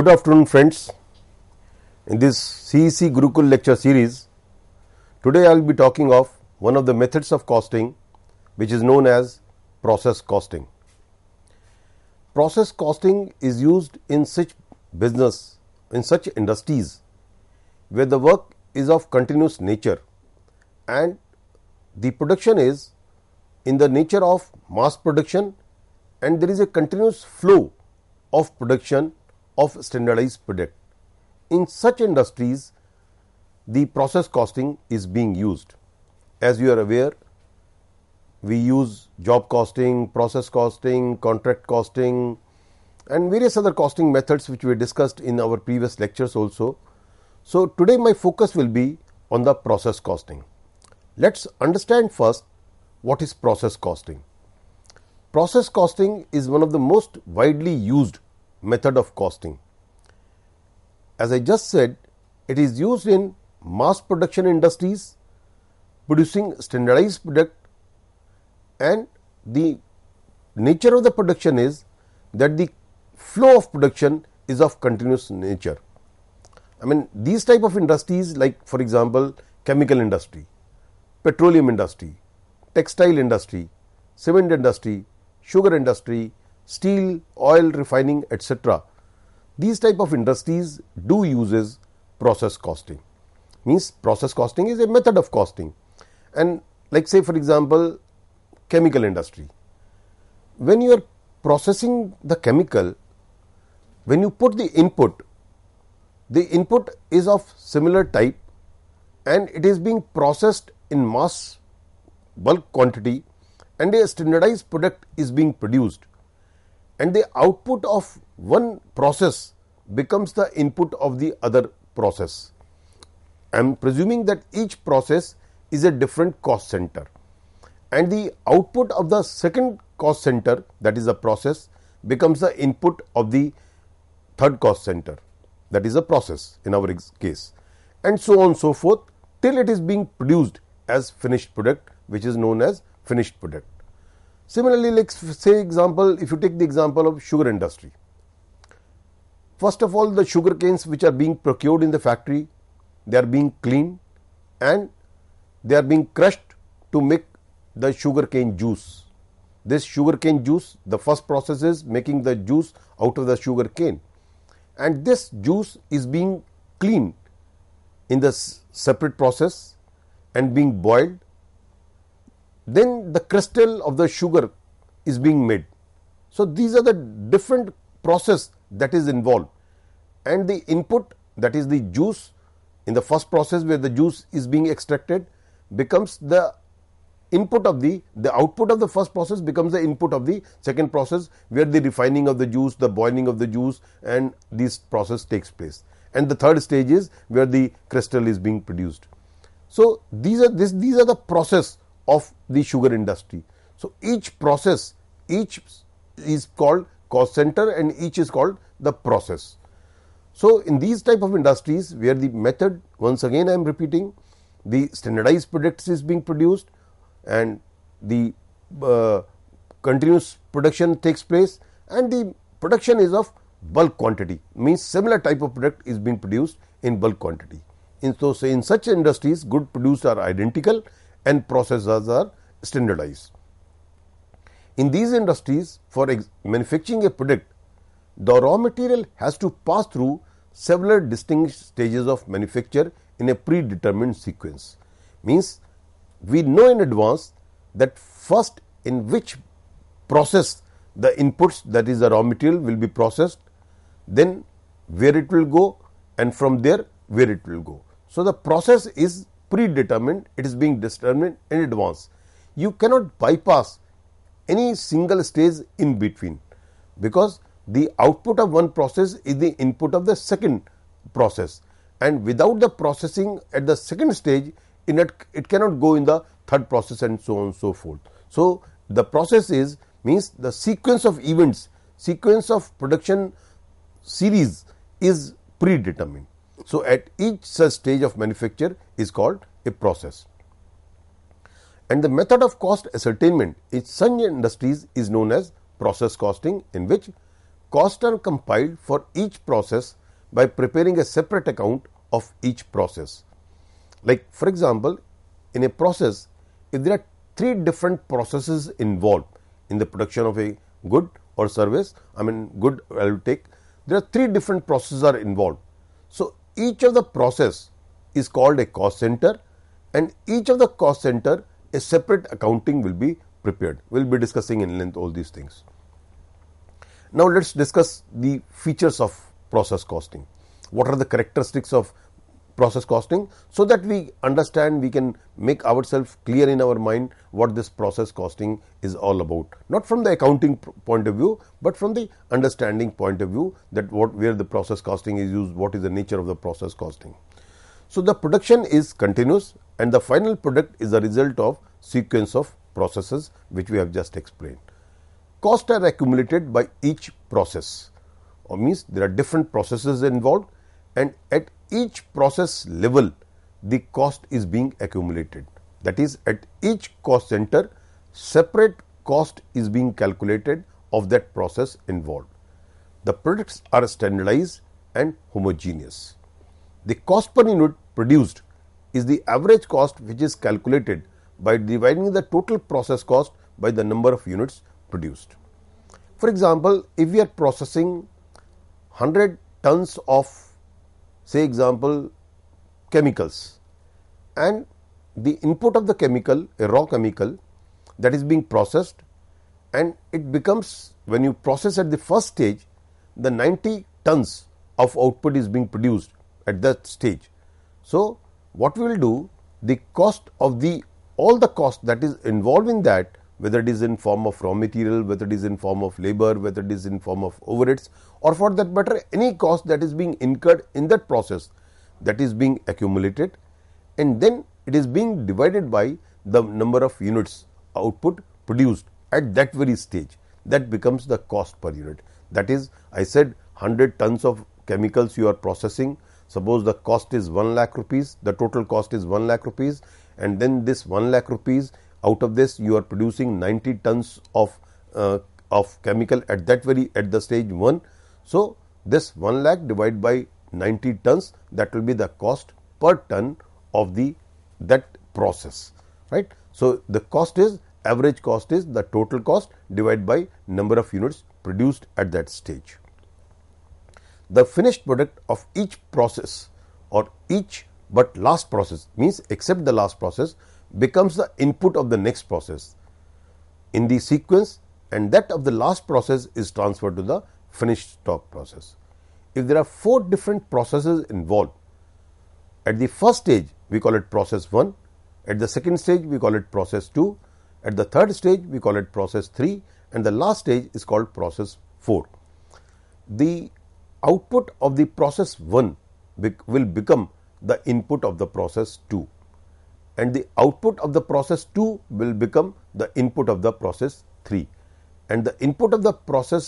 Good afternoon friends. In this CEC Gurukul lecture series, today I will be talking of one of the methods of costing which is known as process costing. Process costing is used in such business, in such industries where the work is of continuous nature and the production is in the nature of mass production and there is a continuous flow of production of standardized product. In such industries, the process costing is being used. As you are aware, we use job costing, process costing, contract costing and various other costing methods which we discussed in our previous lectures also. So, today my focus will be on the process costing. Let us understand first what is process costing. Process costing is one of the most widely used method of costing. As I just said, it is used in mass production industries producing standardized product and the nature of the production is that the flow of production is of continuous nature. I mean these type of industries like for example, chemical industry, petroleum industry, textile industry, cement industry, sugar industry, steel, oil refining, etc. These type of industries do uses process costing. Means process costing is a method of costing. And like say for example, chemical industry. When you are processing the chemical, when you put the input, the input is of similar type and it is being processed in mass bulk quantity and a standardized product is being produced and the output of one process becomes the input of the other process. I am presuming that each process is a different cost center and the output of the second cost center that is a process becomes the input of the third cost center that is a process in our case and so on so forth till it is being produced as finished product which is known as finished product. Similarly, let us say example if you take the example of sugar industry. First of all the sugar canes which are being procured in the factory, they are being cleaned and they are being crushed to make the sugar cane juice. This sugar cane juice, the first process is making the juice out of the sugar cane and this juice is being cleaned in the separate process and being boiled then the crystal of the sugar is being made. So, these are the different process that is involved and the input that is the juice in the first process where the juice is being extracted becomes the input of the the output of the first process becomes the input of the second process where the refining of the juice the boiling of the juice and this process takes place and the third stage is where the crystal is being produced so these are this these are the process of the sugar industry. So, each process, each is called cost center and each is called the process. So, in these type of industries where the method once again I am repeating the standardized products is being produced and the uh, continuous production takes place and the production is of bulk quantity means similar type of product is being produced in bulk quantity. In so, say in such industries good produce are identical and processes are standardized. In these industries, for manufacturing a product, the raw material has to pass through several distinct stages of manufacture in a predetermined sequence. Means, we know in advance that first in which process the inputs that is the raw material will be processed, then where it will go and from there where it will go. So, the process is predetermined, it is being determined in advance. You cannot bypass any single stage in between, because the output of one process is the input of the second process and without the processing at the second stage it, it cannot go in the third process and so on and so forth. So, the process is means the sequence of events sequence of production series is predetermined. So, at each such stage of manufacture is called a process. And the method of cost ascertainment in such industries is known as process costing, in which costs are compiled for each process by preparing a separate account of each process. Like for example, in a process, if there are three different processes involved in the production of a good or service, I mean good I will take, there are three different processes are involved each of the process is called a cost center and each of the cost center a separate accounting will be prepared. We will be discussing in length all these things. Now, let us discuss the features of process costing. What are the characteristics of process costing so that we understand we can make ourselves clear in our mind what this process costing is all about not from the accounting point of view but from the understanding point of view that what where the process costing is used what is the nature of the process costing so the production is continuous and the final product is a result of sequence of processes which we have just explained costs are accumulated by each process or means there are different processes involved and at each process level the cost is being accumulated. That is at each cost center separate cost is being calculated of that process involved. The products are standardized and homogeneous. The cost per unit produced is the average cost which is calculated by dividing the total process cost by the number of units produced. For example, if we are processing 100 tons of say example chemicals and the input of the chemical a raw chemical that is being processed and it becomes when you process at the first stage the 90 tons of output is being produced at that stage. So, what we will do the cost of the all the cost that is involved in that whether it is in form of raw material, whether it is in form of labor, whether it is in form of overheads or for that matter any cost that is being incurred in that process that is being accumulated and then it is being divided by the number of units output produced at that very stage that becomes the cost per unit. That is I said 100 tons of chemicals you are processing suppose the cost is 1 lakh rupees the total cost is 1 lakh rupees and then this 1 lakh rupees out of this you are producing 90 tons of uh, of chemical at that very at the stage 1 so this 1 lakh divided by 90 tons that will be the cost per ton of the that process right so the cost is average cost is the total cost divided by number of units produced at that stage the finished product of each process or each but last process means except the last process becomes the input of the next process in the sequence and that of the last process is transferred to the finished stock process. If there are four different processes involved, at the first stage we call it process 1, at the second stage we call it process 2, at the third stage we call it process 3 and the last stage is called process 4. The output of the process 1 will become the input of the process 2 and the output of the process 2 will become the input of the process 3 and the input of the process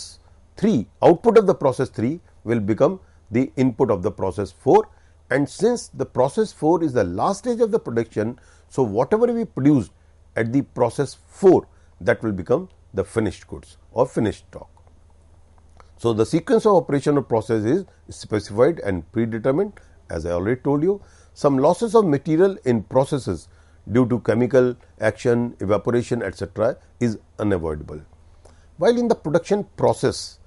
3 output of the process 3 will become the input of the process 4 and since the process 4 is the last stage of the production. So, whatever we produce at the process 4 that will become the finished goods or finished stock. So, the sequence of operation of process is specified and predetermined as I already told you some losses of material in processes due to chemical action, evaporation etc., is unavoidable. While in the production process,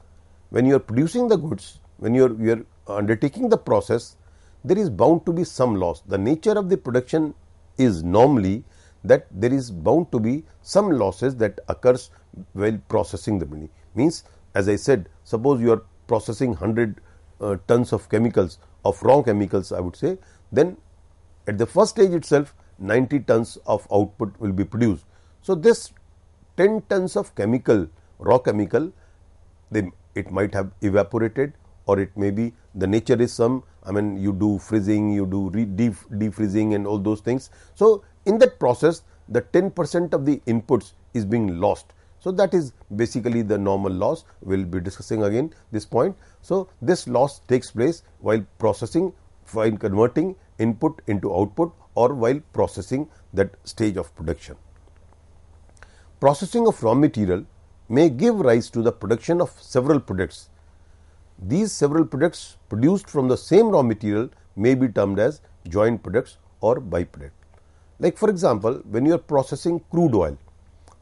when you are producing the goods, when you are, you are undertaking the process, there is bound to be some loss. The nature of the production is normally that there is bound to be some losses that occurs while processing the money. Means, as I said, suppose you are processing 100 uh, tons of chemicals of raw chemicals I would say then at the first stage itself 90 tons of output will be produced. So, this 10 tons of chemical raw chemical they it might have evaporated or it may be the nature is some I mean you do freezing you do defreezing and all those things. So, in that process the 10 percent of the inputs is being lost. So, that is basically the normal loss we will be discussing again this point. So, this loss takes place while processing while converting input into output or while processing that stage of production. Processing of raw material may give rise to the production of several products. These several products produced from the same raw material may be termed as joint products or byproduct. Like for example, when you are processing crude oil,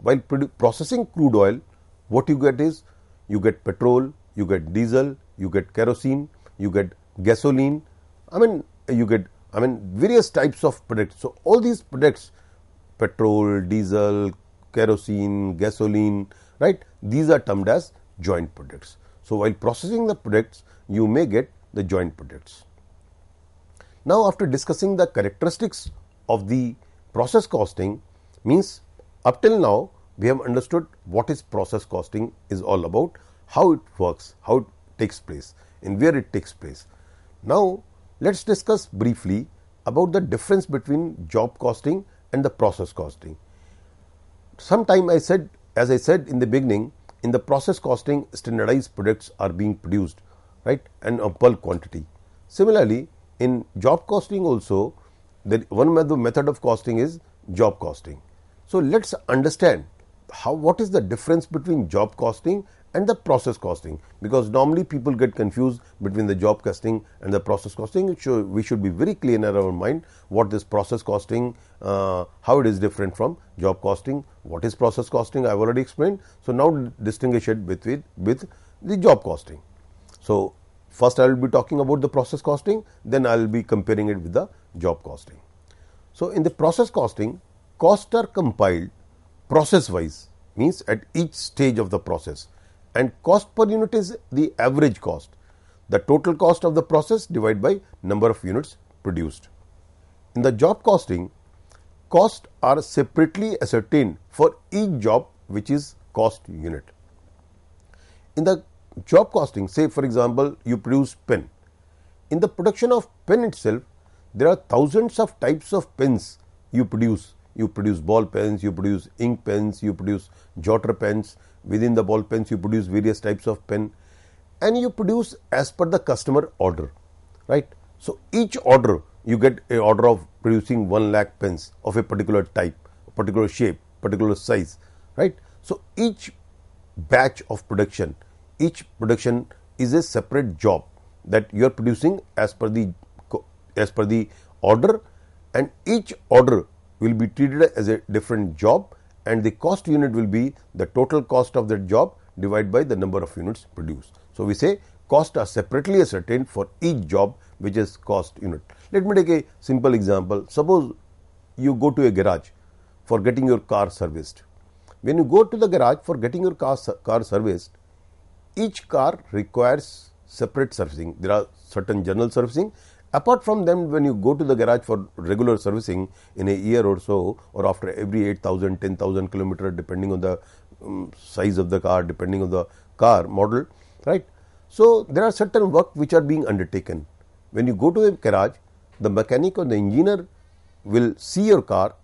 while processing crude oil, what you get is you get petrol, you get diesel, you get kerosene, you get gasoline, I mean, you get, I mean, various types of products. So, all these products, petrol, diesel, kerosene, gasoline, right, these are termed as joint products. So, while processing the products, you may get the joint products. Now, after discussing the characteristics of the process costing, means up till now, we have understood what is process costing is all about, how it works, how it takes place and where it takes place. Now, let us discuss briefly about the difference between job costing and the process costing. Sometime I said, as I said in the beginning, in the process costing, standardized products are being produced, right, and a bulk quantity. Similarly, in job costing also, the one method of costing is job costing. So, let us understand how what is the difference between job costing and the process costing because normally people get confused between the job costing and the process costing. Should, we should be very clear in our mind what this process costing, uh, how it is different from job costing, what is process costing I have already explained. So, now distinguish it with, with, with the job costing. So, first I will be talking about the process costing, then I will be comparing it with the job costing. So, in the process costing, costs are compiled process wise means at each stage of the process and cost per unit is the average cost, the total cost of the process divided by number of units produced. In the job costing, costs are separately ascertained for each job which is cost unit. In the job costing, say for example, you produce pen. In the production of pen itself, there are thousands of types of pens you produce. You produce ball pens, you produce ink pens, you produce jotter pens, within the ball pens you produce various types of pen and you produce as per the customer order right so each order you get a order of producing 1 lakh pens of a particular type particular shape particular size right so each batch of production each production is a separate job that you are producing as per the as per the order and each order will be treated as a different job and the cost unit will be the total cost of that job divided by the number of units produced. So, we say cost are separately ascertained for each job which is cost unit. Let me take a simple example. Suppose you go to a garage for getting your car serviced. When you go to the garage for getting your car, car serviced, each car requires separate servicing. There are certain general servicing Apart from them, when you go to the garage for regular servicing in a year or so, or after every 8,000, 10,000 kilometer, depending on the um, size of the car, depending on the car model, right? So, there are certain work which are being undertaken. When you go to the garage, the mechanic or the engineer will see your car,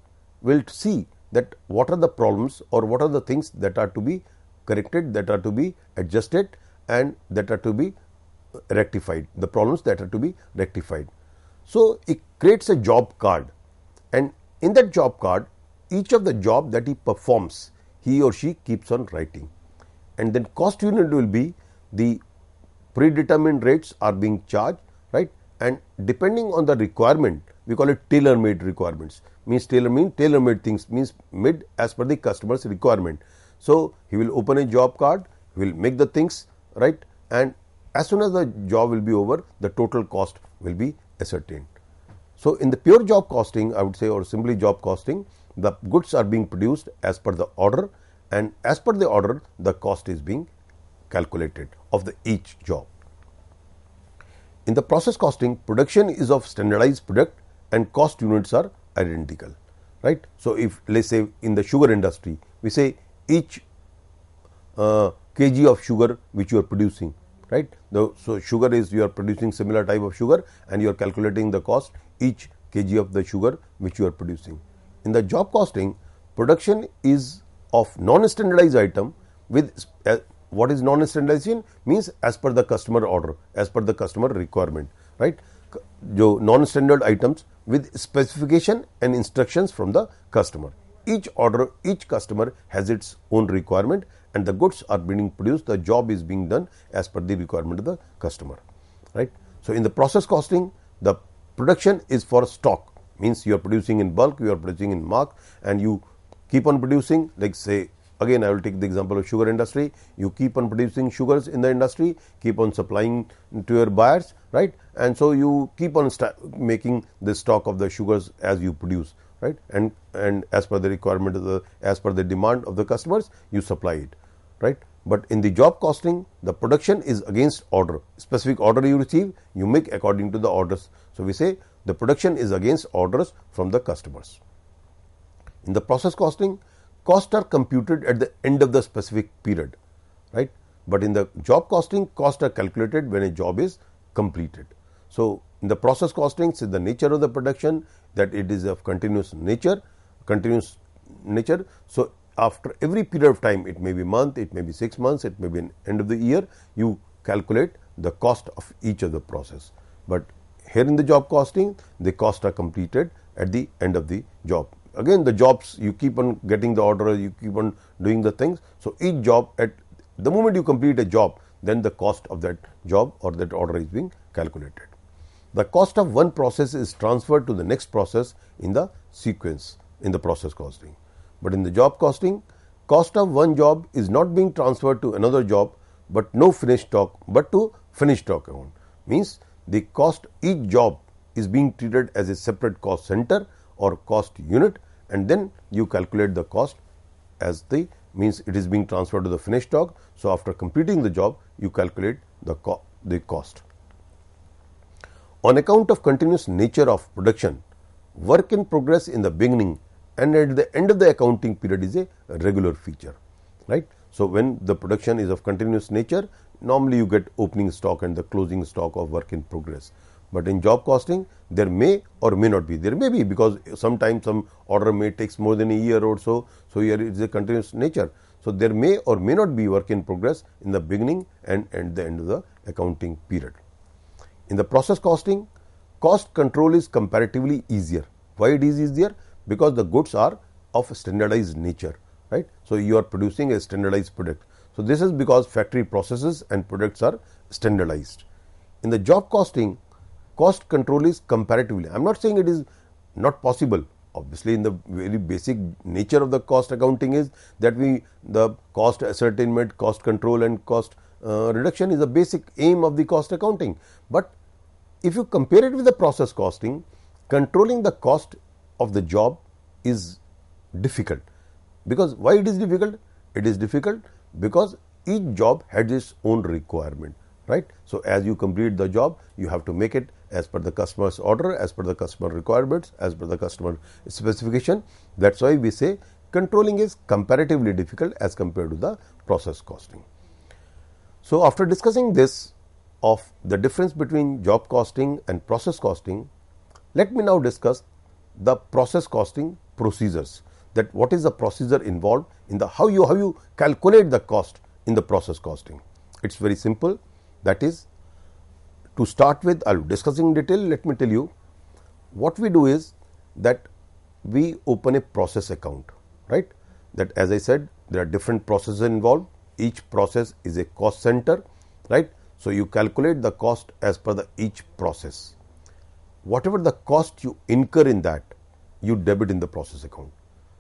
will see that what are the problems or what are the things that are to be corrected, that are to be adjusted and that are to be rectified, the problems that are to be rectified. So, it creates a job card and in that job card each of the job that he performs he or she keeps on writing and then cost unit will be the predetermined rates are being charged right and depending on the requirement we call it tailor made requirements means tailor mean tailor made things means made as per the customer's requirement so he will open a job card he will make the things right and as soon as the job will be over, the total cost will be ascertained. So, in the pure job costing, I would say, or simply job costing, the goods are being produced as per the order, and as per the order, the cost is being calculated of the each job. In the process costing, production is of standardized product and cost units are identical. right? So, if let us say in the sugar industry, we say each uh, kg of sugar which you are producing right. The, so, sugar is you are producing similar type of sugar and you are calculating the cost each kg of the sugar which you are producing. In the job costing, production is of non-standardized item with uh, what is non-standardization means as per the customer order, as per the customer requirement, right. so non-standard items with specification and instructions from the customer. Each order, each customer has its own requirement and the goods are being produced, the job is being done as per the requirement of the customer. Right. So, in the process costing, the production is for stock means you are producing in bulk, you are producing in mark and you keep on producing like say again I will take the example of sugar industry, you keep on producing sugars in the industry, keep on supplying to your buyers right and so you keep on making the stock of the sugars as you produce right and and as per the requirement of the as per the demand of the customers you supply it right. But in the job costing, the production is against order. Specific order you receive, you make according to the orders. So, we say the production is against orders from the customers. In the process costing, costs are computed at the end of the specific period, right. But in the job costing, costs are calculated when a job is completed. So, in the process costing, since the nature of the production that it is of continuous nature, continuous nature. So, after every period of time it may be month, it may be 6 months, it may be end of the year you calculate the cost of each of the process. But here in the job costing the cost are completed at the end of the job. Again the jobs you keep on getting the order, you keep on doing the things. So, each job at the moment you complete a job then the cost of that job or that order is being calculated. The cost of one process is transferred to the next process in the sequence in the process costing. But in the job costing, cost of one job is not being transferred to another job, but no finished stock, but to finished stock account. Means the cost each job is being treated as a separate cost center or cost unit and then you calculate the cost as the means it is being transferred to the finished stock. So, after completing the job you calculate the, co the cost. On account of continuous nature of production, work in progress in the beginning and at the end of the accounting period is a regular feature. right? So, when the production is of continuous nature, normally you get opening stock and the closing stock of work in progress. But in job costing, there may or may not be. There may be because sometimes some order may takes more than a year or so. So, here it is a continuous nature. So, there may or may not be work in progress in the beginning and at the end of the accounting period. In the process costing, cost control is comparatively easier. Why it is easier? because the goods are of standardized nature, right. So, you are producing a standardized product. So, this is because factory processes and products are standardized. In the job costing, cost control is comparatively. I am not saying it is not possible. Obviously, in the very basic nature of the cost accounting is that we the cost ascertainment, cost control and cost uh, reduction is a basic aim of the cost accounting. But if you compare it with the process costing, controlling the cost of the job is difficult. Because why it is difficult? It is difficult because each job has its own requirement, right? So, as you complete the job, you have to make it as per the customer's order, as per the customer requirements, as per the customer specification. That is why we say controlling is comparatively difficult as compared to the process costing. So, after discussing this of the difference between job costing and process costing, let me now discuss the process costing procedures that what is the procedure involved in the how you how you calculate the cost in the process costing. It is very simple that is to start with I will discuss in detail let me tell you what we do is that we open a process account right that as I said there are different processes involved each process is a cost center right. So, you calculate the cost as per the each process whatever the cost you incur in that, you debit in the process account.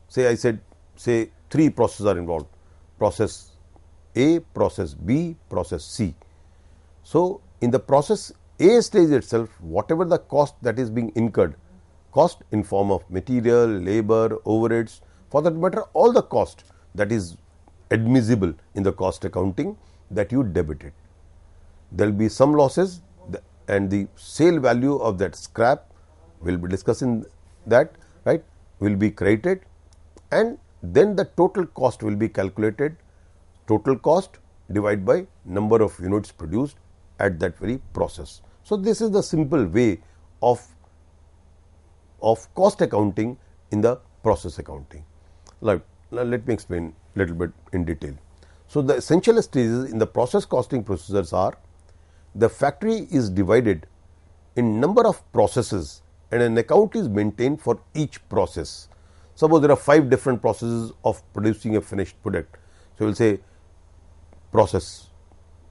Say I said, say three processes are involved, process A, process B, process C. So, in the process A stage itself, whatever the cost that is being incurred, cost in form of material, labor, overheads, for that matter all the cost that is admissible in the cost accounting that you debit it. There will be some losses and the sale value of that scrap we will be discussing that right will be created and then the total cost will be calculated total cost divided by number of units produced at that very process. So, this is the simple way of of cost accounting in the process accounting. now let me explain little bit in detail. So, the essential stages in the process costing procedures are the factory is divided in number of processes and an account is maintained for each process. Suppose there are 5 different processes of producing a finished product. So, we will say process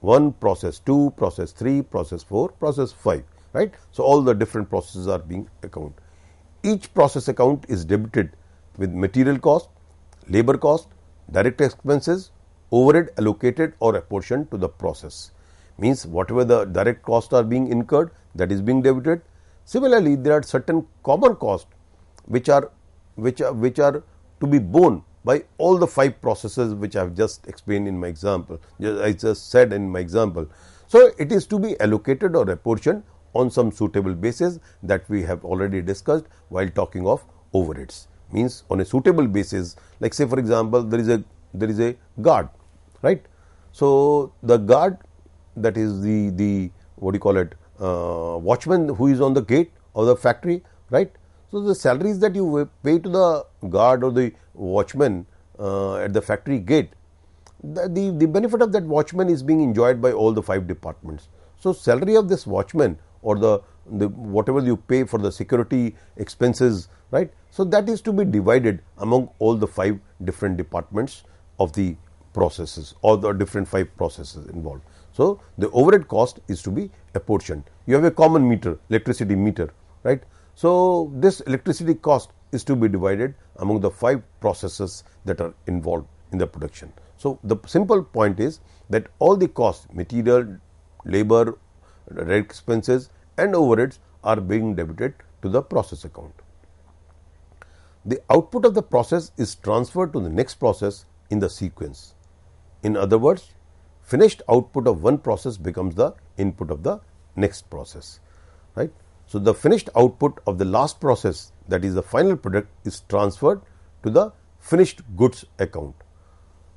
1 process 2 process 3 process 4 process 5 right. So, all the different processes are being accounted. Each process account is debited with material cost, labor cost, direct expenses, overhead allocated or apportioned to the process means whatever the direct costs are being incurred that is being debited. Similarly, there are certain common costs which are which are which are to be borne by all the five processes which I have just explained in my example, I just said in my example. So, it is to be allocated or apportioned on some suitable basis that we have already discussed while talking of overheads means on a suitable basis like say for example, there is a there is a guard right. So, the guard that is the, the what do you call it uh, watchman who is on the gate of the factory right. So, the salaries that you pay to the guard or the watchman uh, at the factory gate the, the, the benefit of that watchman is being enjoyed by all the five departments. So, salary of this watchman or the, the whatever you pay for the security expenses right. So, that is to be divided among all the five different departments of the processes or the different five processes involved. So, the overhead cost is to be apportioned. You have a common meter, electricity meter, right. So, this electricity cost is to be divided among the five processes that are involved in the production. So, the simple point is that all the costs material, labor, direct expenses and overheads are being debited to the process account. The output of the process is transferred to the next process in the sequence. In other words, finished output of one process becomes the input of the next process. right? So, the finished output of the last process that is the final product is transferred to the finished goods account.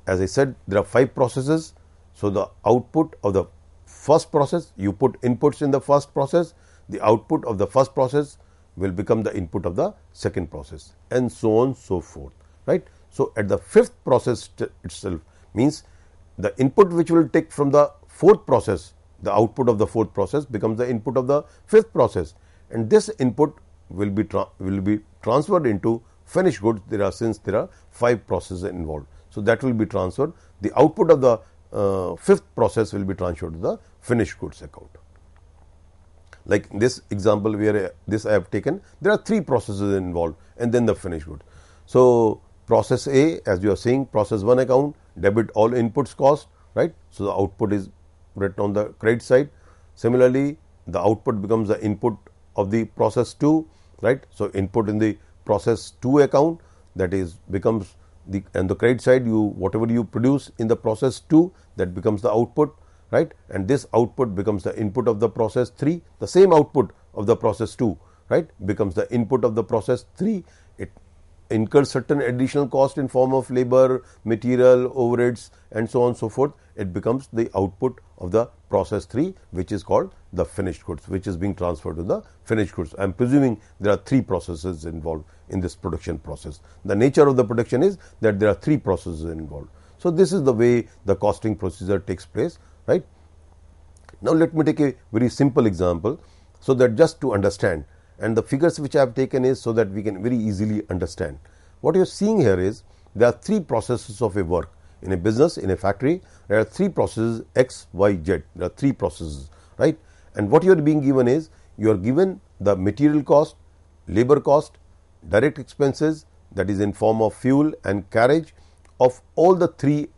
As I said there are 5 processes. So, the output of the first process you put inputs in the first process the output of the first process will become the input of the second process and so on so forth right. So, at the fifth process itself means the input which will take from the fourth process, the output of the fourth process becomes the input of the fifth process and this input will be will be transferred into finished goods there are since there are five processes involved. So, that will be transferred the output of the uh, fifth process will be transferred to the finished goods account. Like this example where uh, this I have taken there are three processes involved and then the finished goods. So, process A as you are seeing process 1 account debit all inputs cost right. So, the output is written on the credit side. Similarly, the output becomes the input of the process 2 right. So, input in the process 2 account that is becomes the and the credit side you whatever you produce in the process 2 that becomes the output right and this output becomes the input of the process 3 the same output of the process 2 right becomes the input of the process 3 incur certain additional cost in form of labor, material, overheads and so on and so forth, it becomes the output of the process 3 which is called the finished goods which is being transferred to the finished goods. I am presuming there are three processes involved in this production process. The nature of the production is that there are three processes involved. So, this is the way the costing procedure takes place right. Now, let me take a very simple example. So, that just to understand and the figures which I have taken is so that we can very easily understand. What you are seeing here is there are three processes of a work in a business in a factory there are three processes x y z there are three processes right and what you are being given is you are given the material cost labor cost direct expenses that is in form of fuel and carriage of all the three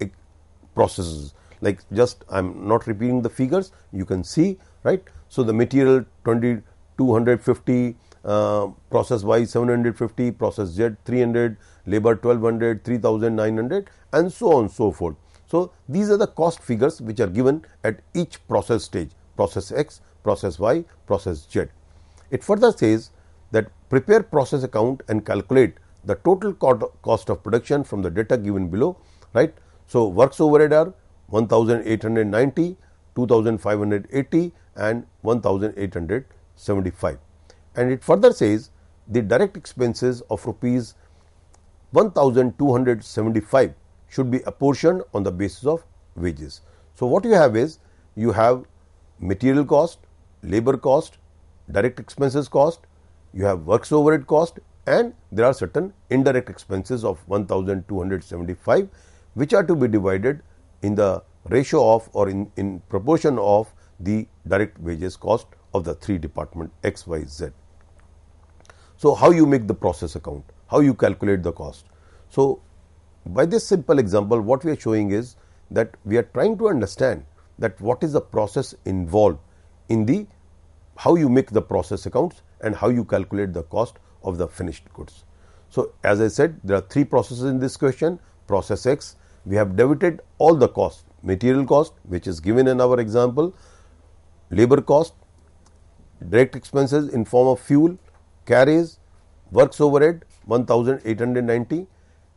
processes like just i am not repeating the figures you can see right so the material 20 250 uh, process Y 750, process Z 300, labor 1200, 3900 and so on so forth. So, these are the cost figures which are given at each process stage process X, process Y, process Z. It further says that prepare process account and calculate the total cost of production from the data given below right. So, works overhead are 1890, 2580 and 1800 75 and it further says the direct expenses of rupees 1275 should be apportioned on the basis of wages. So, what you have is you have material cost, labor cost, direct expenses cost, you have works overhead cost and there are certain indirect expenses of 1275 which are to be divided in the ratio of or in, in proportion of the direct wages cost of the three department X, Y, Z. So, how you make the process account, how you calculate the cost. So, by this simple example, what we are showing is that we are trying to understand that what is the process involved in the how you make the process accounts and how you calculate the cost of the finished goods. So, as I said there are three processes in this question process X we have debited all the cost material cost which is given in our example labor cost direct expenses in form of fuel, carriage, works overhead 1890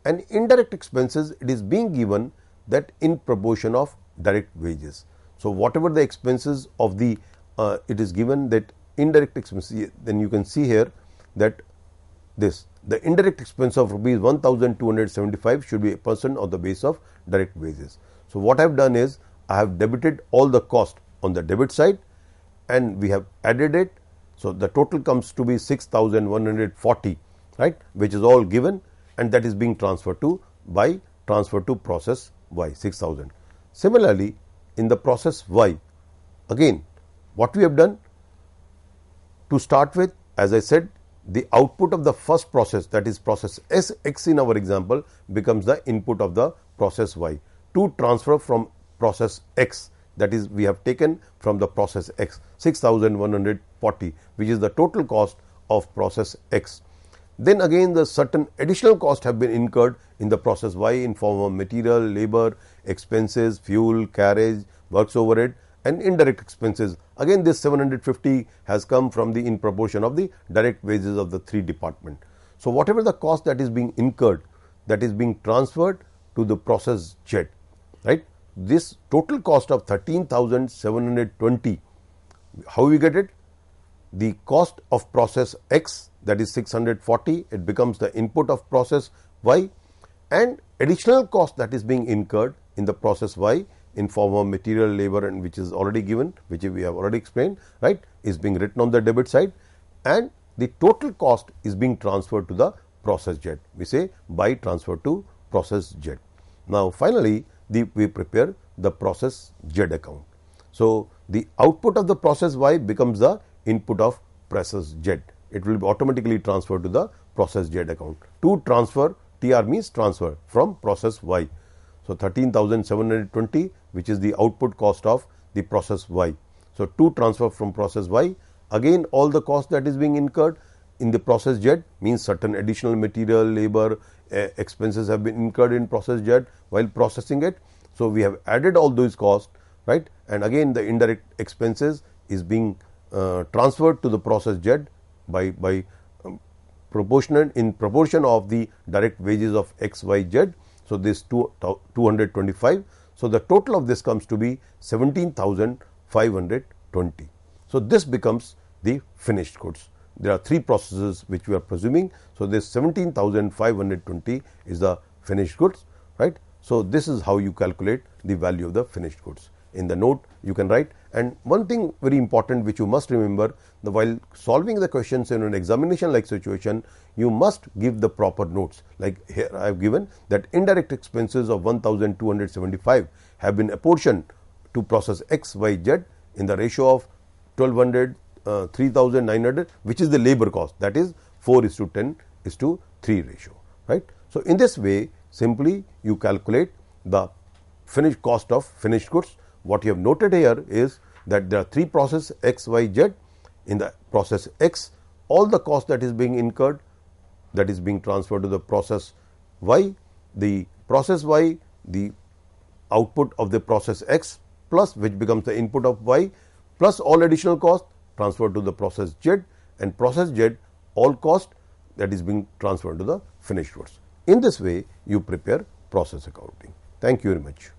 and indirect expenses it is being given that in proportion of direct wages. So, whatever the expenses of the uh, it is given that indirect expenses then you can see here that this the indirect expense of rupees 1275 should be a percent on the base of direct wages. So, what I have done is I have debited all the cost on the debit side and we have added it. So, the total comes to be 6140 right which is all given and that is being transferred to by transfer to process y 6000. Similarly, in the process y again what we have done to start with as I said the output of the first process that is process S x in our example becomes the input of the process y to transfer from process x that is we have taken from the process X 6140 which is the total cost of process X. Then again the certain additional costs have been incurred in the process Y in form of material, labor, expenses, fuel, carriage, works overhead and indirect expenses. Again this 750 has come from the in proportion of the direct wages of the three department. So, whatever the cost that is being incurred that is being transferred to the process jet right this total cost of 13,720, how we get it? The cost of process X that is 640, it becomes the input of process Y and additional cost that is being incurred in the process Y in form of material labor and which is already given, which we have already explained, right, is being written on the debit side and the total cost is being transferred to the process jet. We say by transfer to process jet. Now, finally, the, we prepare the process Z account. So, the output of the process Y becomes the input of process Z. It will be automatically transferred to the process Z account. To transfer TR means transfer from process Y. So, 13,720 which is the output cost of the process Y. So, to transfer from process Y again all the cost that is being incurred in the process jet means certain additional material, labor uh, expenses have been incurred in process jet while processing it. So, we have added all those costs right and again the indirect expenses is being uh, transferred to the process jet by, by um, proportional in proportion of the direct wages of x y z. So, this two, 225. So, the total of this comes to be 17,520. So, this becomes the finished goods there are three processes which we are presuming. So, this 17,520 is the finished goods, right. So, this is how you calculate the value of the finished goods. In the note, you can write and one thing very important which you must remember the while solving the questions in an examination like situation, you must give the proper notes. Like here I have given that indirect expenses of 1275 have been apportioned to process X, Y, Z in the ratio of 1200, 3900 which is the labor cost that is 4 is to 10 is to 3 ratio right. So, in this way simply you calculate the finished cost of finished goods. What you have noted here is that there are three process x, y, z. In the process x all the cost that is being incurred that is being transferred to the process y, the process y the output of the process x plus which becomes the input of y plus all additional cost transferred to the process Z and process Z all cost that is being transferred to the finished goods. In this way, you prepare process accounting. Thank you very much.